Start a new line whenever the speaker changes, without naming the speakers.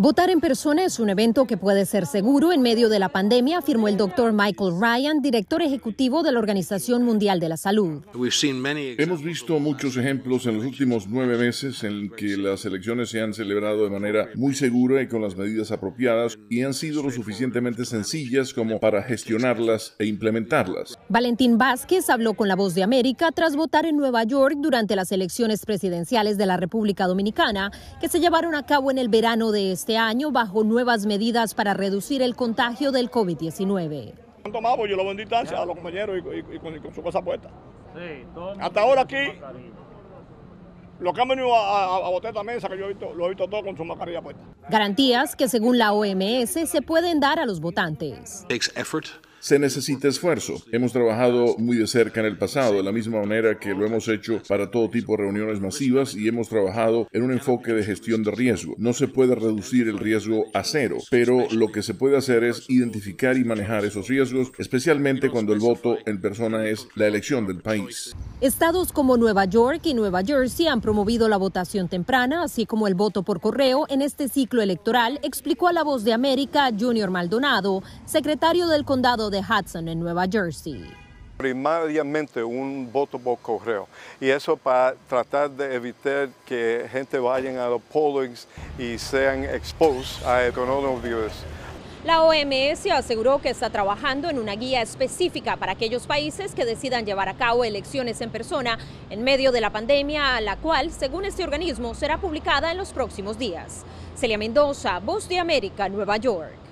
Votar en persona es un evento que puede ser seguro en medio de la pandemia, afirmó el doctor Michael Ryan, director ejecutivo de la Organización Mundial de la Salud.
Hemos visto muchos ejemplos en los últimos nueve meses en que las elecciones se han celebrado de manera muy segura y con las medidas apropiadas y han sido lo suficientemente sencillas como para gestionarlas e implementarlas.
Valentín Vázquez habló con La Voz de América tras votar en Nueva York durante las elecciones presidenciales de la República Dominicana que se llevaron a cabo en el verano de este este año bajo nuevas medidas para reducir el contagio del COVID-19.
Han tomado, pues, yo lo voy distancia a los compañeros y, con, su cosa puesta. Sí, Hasta ahora aquí, los que han venido a, a, a botar esta mesa, que yo he visto, lo he visto todo con su mascarilla
puesta. Garantías que según la OMS se pueden dar a los votantes
se necesita esfuerzo. Hemos trabajado muy de cerca en el pasado, de la misma manera que lo hemos hecho para todo tipo de reuniones masivas y hemos trabajado en un enfoque de gestión de riesgo. No se puede reducir el riesgo a cero, pero lo que se puede hacer es identificar y manejar esos riesgos, especialmente cuando el voto en persona es la elección del país.
Estados como Nueva York y Nueva Jersey han promovido la votación temprana, así como el voto por correo en este ciclo electoral, explicó a La Voz de América Junior Maldonado, secretario del condado de Hudson en Nueva Jersey
primariamente un voto por correo y eso para tratar de evitar que gente vayan a los pollings y sean exposed a economic
la OMS aseguró que está trabajando en una guía específica para aquellos países que decidan llevar a cabo elecciones en persona en medio de la pandemia, la cual, según este organismo, será publicada en los próximos días. Celia Mendoza, Voz de América, Nueva York.